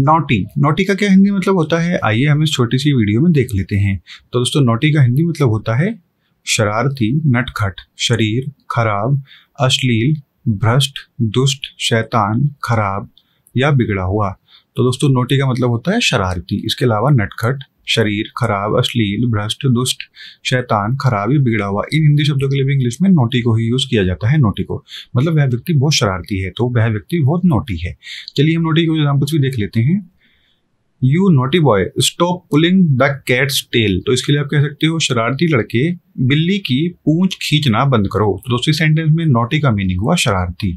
naughty naughty का क्या हिंदी मतलब होता है आइए हम इस छोटी सी वीडियो में देख लेते हैं तो दोस्तों नोटी का हिंदी मतलब होता है शरारती नटखट शरीर खराब अश्लील भ्रष्ट दुष्ट शैतान खराब या बिगड़ा हुआ तो दोस्तों नोटी का मतलब होता है शरारती इसके अलावा नटखट शरीर खराब अश्लील भ्रष्ट दुष्ट शैतान खराबी बिगड़ा हुआ इन हिंदी शब्दों के लिए भी इंग्लिश में नोटी को ही यूज किया जाता है नोटी को मतलब वह व्यक्ति बहुत शरारती है तो वह व्यक्ति बहुत नोटी है चलिए हम नोटी के एग्जाम्पल्स भी देख लेते हैं you naughty boy stop pulling the cat's tail तो इसके लिए आप कह सकते हो शरारती लड़के बिल्ली की पूंछ खींचना बंद करो तो दूसरी सेंटेंस में नोटी का मीनिंग हुआ शरारती